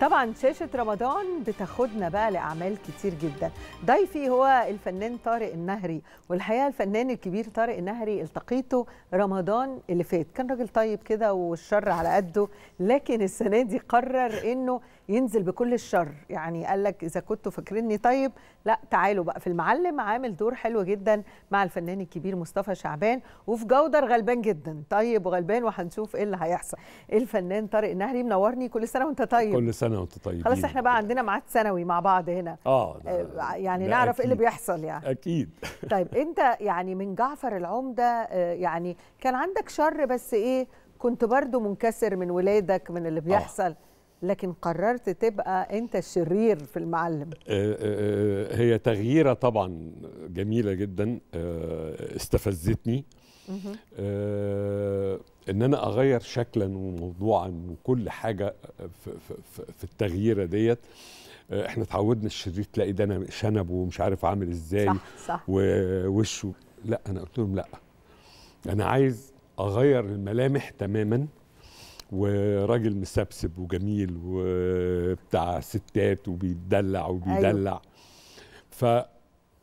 طبعا شاشة رمضان بتاخدنا بقى لأعمال كتير جدا ضيفي هو الفنان طارق النهري والحقيقة الفنان الكبير طارق النهري التقيته رمضان اللي فات كان راجل طيب كده والشر على قده لكن السنة دي قرر أنه ينزل بكل الشر يعني قال لك اذا كنتوا فاكريني طيب لا تعالوا بقى في المعلم عامل دور حلو جدا مع الفنان الكبير مصطفى شعبان وفي جودر غلبان جدا طيب وغلبان وهنشوف ايه اللي هيحصل الفنان طارق النهري منورني كل سنه وانت طيب كل سنه وانت طيب خلاص احنا بقى عندنا ميعاد سنوي مع بعض هنا اه, آه، يعني نعرف ايه اللي بيحصل يعني اكيد طيب انت يعني من جعفر العمده آه، يعني كان عندك شر بس ايه كنت برضو منكسر من ولادك من اللي آه. بيحصل آه. لكن قررت تبقى انت الشرير في المعلم آه، آه، آه، هي تغييره طبعا جميله جدا استفزتني ان انا اغير شكلا وموضوعا وكل حاجه في, التغييره ديت احنا اتعودنا الشرير تلاقي ده انا شنب ومش عارف عامل ازاي صح صح ووشه لا انا قلت لهم لا انا عايز اغير الملامح تماما وراجل مسبسب وجميل وبتاع ستات وبيدلع أيوه. وبيدلع أيوه.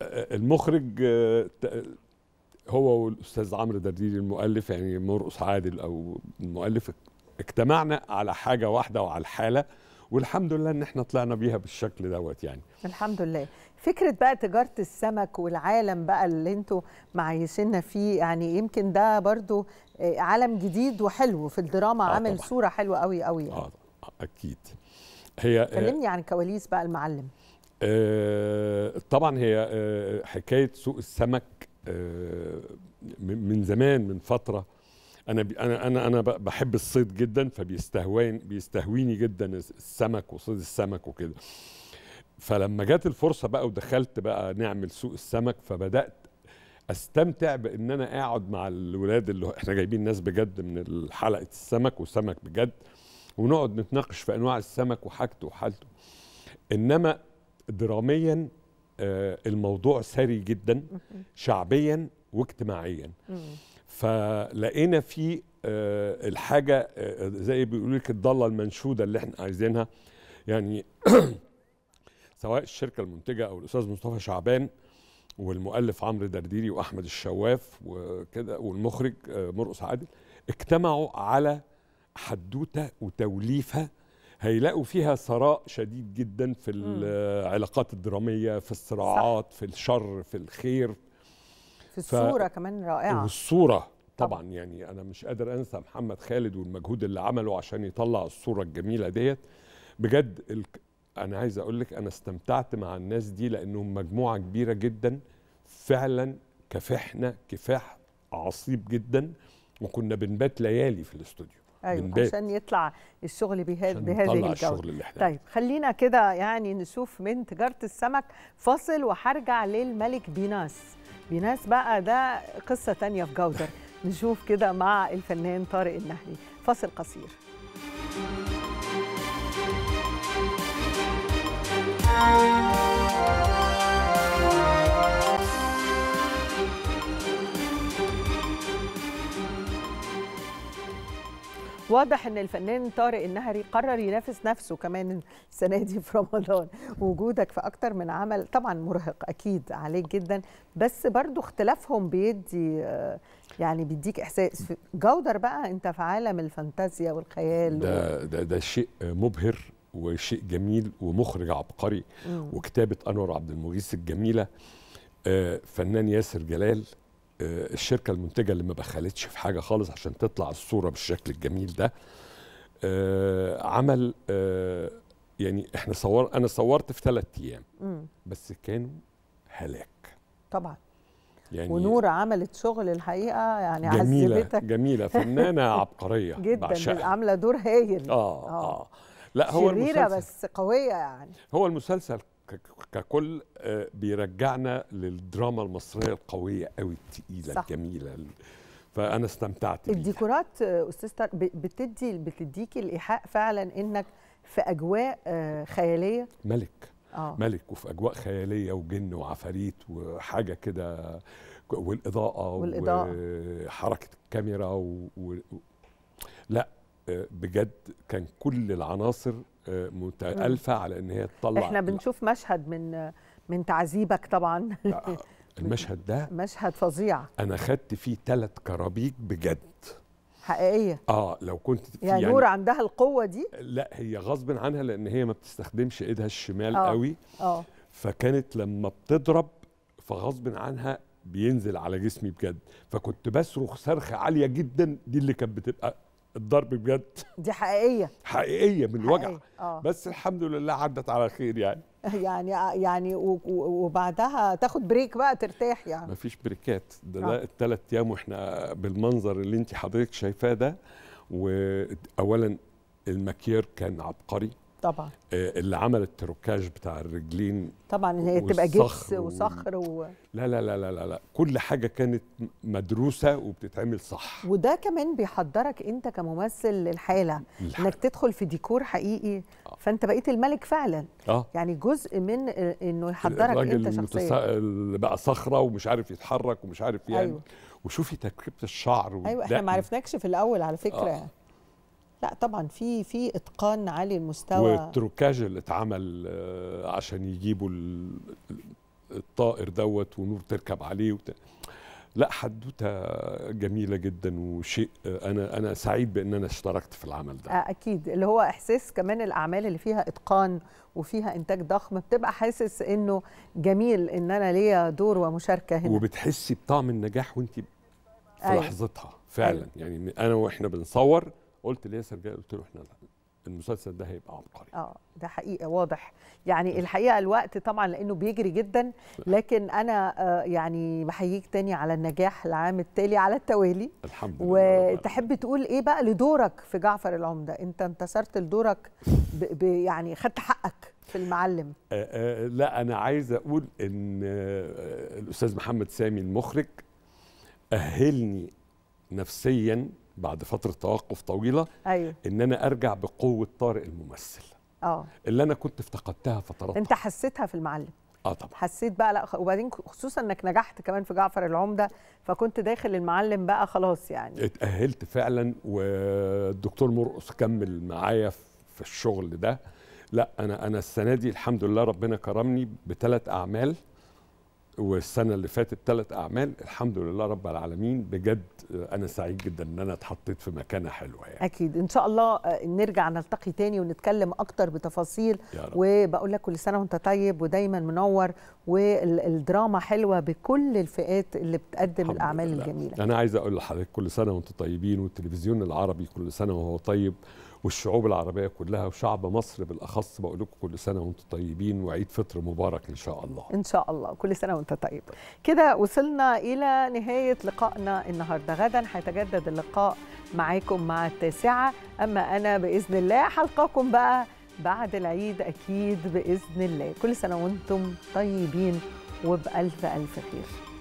فالمخرج آه، هو والاستاذ عمرو درديري المؤلف يعني مرقص عادل او المؤلف اجتمعنا على حاجه واحده وعلى الحاله والحمد لله ان احنا طلعنا بيها بالشكل دوت يعني الحمد لله فكره بقى تجاره السمك والعالم بقى اللي انتوا معيشينا فيه يعني يمكن ده برضو آه، عالم جديد وحلو في الدراما آه عامل صوره حلوه قوي قوي يعني. اه اكيد هي آه، كلمني عن كواليس بقى المعلم آه طبعا هي آه حكايه سوق السمك آه من زمان من فتره انا انا انا انا بحب الصيد جدا فبيستهواني بيستهويني جدا السمك وصيد السمك وكده فلما جت الفرصه بقى ودخلت بقى نعمل سوق السمك فبدات استمتع بان انا قاعد مع الولاد اللي احنا جايبين ناس بجد من حلقه السمك وسمك بجد ونقعد نتناقش في انواع السمك وحاجته وحالته انما دراميا آه، الموضوع ثري جدا شعبيا واجتماعيا فلقينا فيه آه، الحاجه آه، زي بيقولوا لك الضاله المنشوده اللي احنا عايزينها يعني سواء الشركه المنتجه او الاستاذ مصطفى شعبان والمؤلف عمرو درديري واحمد الشواف وكده والمخرج آه، مرقص عادل اجتمعوا على حدوته وتوليفه هيلاقوا فيها ثراء شديد جدا في العلاقات الدراميه في الصراعات صح. في الشر في الخير في الصوره ف... كمان رائعه والصوره طبعا يعني انا مش قادر انسى محمد خالد والمجهود اللي عمله عشان يطلع الصوره الجميله ديت بجد ال... انا عايز اقول لك انا استمتعت مع الناس دي لانهم مجموعه كبيره جدا فعلا كفحنا كفاح عصيب جدا وكنا بنبات ليالي في الاستوديو ايوه عشان يطلع الشغل بهذا بهذه الجوده الشغل اللي احنا طيب خلينا كده يعني نشوف من تجاره السمك فاصل وهرجع للملك بيناس بناس بقى ده قصة تانية في جوزر نشوف كده مع الفنان طارق النهري فاصل قصير Thank you. واضح ان الفنان طارق النهري قرر ينافس نفسه كمان السنه دي في رمضان وجودك في اكتر من عمل طبعا مرهق اكيد عليك جدا بس برضو اختلافهم بيدي آه، يعني بيديك احساس جودر بقى انت في عالم الفانتازيا والخيال ده ده, ده شيء مبهر وشيء جميل ومخرج عبقري وكتابه انور عبد المغيث الجميله آه، فنان ياسر جلال آه، الشركه المنتجه اللي ما بخلتش في حاجه خالص عشان تطلع الصوره بالشكل الجميل ده آه، عمل آه، يعني احنا صور انا صورت في ثلاث ايام بس كانوا هلاك طبعا يعني ونور عملت شغل الحقيقه يعني جميلة عزبتك جميله فنانه عبقريه جدا عامله دور هايل اه اه, لا هو المسلسل بس قويه يعني هو المسلسل ككل آه، بيرجعنا للدراما المصريه القويه قوي الثقيله الجميله فانا استمتعت بيها. الديكورات آه، استاذ بتدي بتديكي الايحاء فعلا انك في اجواء آه، خياليه ملك آه. ملك وفي اجواء خياليه وجن وعفاريت وحاجه كده والاضاءه والاضاءه وحركه الكاميرا و... و... لا بجد كان كل العناصر متالفه على ان هي تطلع احنا بنشوف مشهد من من تعذيبك طبعا آه، آه، المشهد ده مشهد فظيع انا خدت فيه ثلاث كرابيك بجد حقيقيه اه لو كنت يعني, يعني نور عندها القوه دي لا هي غصب عنها لان هي ما بتستخدمش ايدها الشمال أوه. قوي اه فكانت لما بتضرب فغصب عنها بينزل على جسمي بجد فكنت بصرخ صرخه عاليه جدا دي اللي كانت بتبقى الضرب بجد دي حقيقيه حقيقيه من الوجع آه. بس الحمد لله عدت على خير يعني يعني يعني وبعدها تاخد بريك بقى ترتاح يعني مفيش بريكات ده, ده آه. الثلاث ايام واحنا بالمنظر اللي انت حضرتك شايفاه ده واولا المكير كان عبقري طبعا آه، اللي عملت التركاج بتاع الرجلين طبعا هي تبقى جبس وصخر و... لا لا لا لا لا كل حاجه كانت مدروسه وبتتعمل صح وده كمان بيحضرك انت كممثل للحاله انك تدخل في ديكور حقيقي آه. فانت بقيت الملك فعلا آه. يعني جزء من آه، انه يحضرك انت شخصيا اللي بقى صخره ومش عارف يتحرك ومش عارف يعني أيوة. وشوفي تركيبه الشعر ايوه احنا ما عرفناكش في الاول على فكره آه. لا طبعا في في اتقان عالي المستوى والتروكاج اللي اتعمل آه، عشان يجيبوا الطائر دوت ونور تركب عليه وت... لا حدوته جميله جدا وشيء آه، انا انا سعيد بان انا اشتركت في العمل ده آه، اكيد اللي هو احساس كمان الاعمال اللي فيها اتقان وفيها انتاج ضخم بتبقى حاسس انه جميل ان انا ليا دور ومشاركه هنا وبتحسي بطعم النجاح وانت في أيوة. لحظتها فعلا أيوة. يعني انا واحنا بنصور قلت لياسر جاي قلت له احنا المسلسل ده هيبقى عبقري اه ده حقيقه واضح يعني الحقيقه الوقت طبعا لانه بيجري جدا لكن انا آه، يعني بحييك تاني على النجاح العام التالي على التوالي الحمد لله وتحب تقول ايه بقى لدورك في جعفر العمده انت انتصرت لدورك ب... ب... يعني خدت حقك في المعلم آآ آه، آآ آه، لا انا عايز اقول ان الاستاذ محمد سامي المخرج اهلني نفسيا بعد فتره توقف طويله أيوه. ان انا ارجع بقوه طارق الممثل اه اللي انا كنت افتقدتها فترات انت حسيتها في المعلم اه طبعا حسيت بقى لا وبعدين خصوصا انك نجحت كمان في جعفر العمده فكنت داخل المعلم بقى خلاص يعني اتاهلت فعلا والدكتور مرقص كمل معايا في الشغل ده لا انا انا السنه دي الحمد لله ربنا كرمني بثلاث اعمال والسنه اللي فاتت ثلاث اعمال الحمد لله رب العالمين بجد انا سعيد جدا ان انا اتحطيت في مكانه حلوه يعني اكيد ان شاء الله آه، نرجع نلتقي تاني ونتكلم اكتر بتفاصيل وبقول لك كل سنه وانت طيب ودايما منور والدراما حلوه بكل الفئات اللي بتقدم الاعمال لله. الجميله انا عايز اقول لحضرتك كل سنه وانتم طيبين والتلفزيون العربي كل سنه وهو طيب والشعوب العربيه كلها وشعب مصر بالاخص بقول لكم كل سنه وانتم طيبين وعيد فطر مبارك ان شاء الله ان شاء الله كل سنه وانت طيب كده وصلنا الى نهايه لقائنا النهارده غدا هيتجدد اللقاء معاكم مع التاسعه اما انا باذن الله هلقاكم بقى بعد العيد أكيد بإذن الله كل سنة وأنتم طيبين وبألف ألف خير